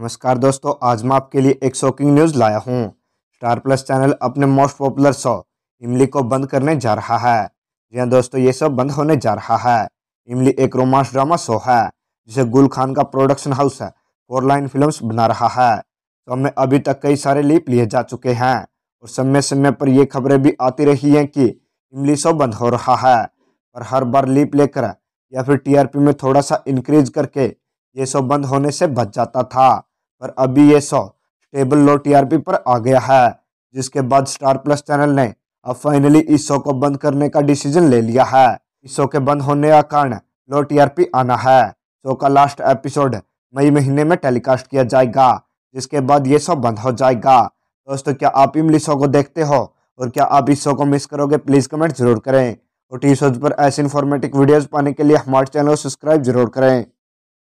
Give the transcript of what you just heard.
नमस्कार दोस्तों आज मैं आपके लिए एक शॉकिंग न्यूज़ लाया हूँ स्टार प्लस चैनल अपने मोस्ट पॉपुलर शो इमली को बंद करने जा रहा है जी हाँ दोस्तों ये सब बंद होने जा रहा है इमली एक रोमांस ड्रामा शो है जिसे गुल खान का प्रोडक्शन हाउस है फोर लाइन फिल्म बना रहा है तो हमें अभी तक कई सारे लीप लिए जा चुके हैं और समय समय पर ये खबरें भी आती रही हैं कि इमली शो बंद हो रहा है पर हर बार लीप लेकर या फिर टीआरपी में थोड़ा सा इंक्रीज करके ये शो बंद होने से बच जाता था पर अभी ये सौ स्टेबल लो टीआरपी पर आ गया है जिसके बाद स्टार प्लस चैनल ने अब फाइनली इस शो को बंद करने का डिसीजन ले लिया है इस e शो के बंद होने का कारण लो टीआरपी आना है शो e का लास्ट एपिसोड मई महीने में टेलीकास्ट किया जाएगा जिसके बाद ये शो बंद हो जाएगा दोस्तों क्या आप इमली शो e को देखते हो और क्या आप इस शो को मिस करोगे प्लीज़ कमेंट जरूर करें और टी शोज पर ऐसे इन्फॉर्मेटिव वीडियोज़ पाने के लिए हमारे चैनल को सब्सक्राइब जरूर करें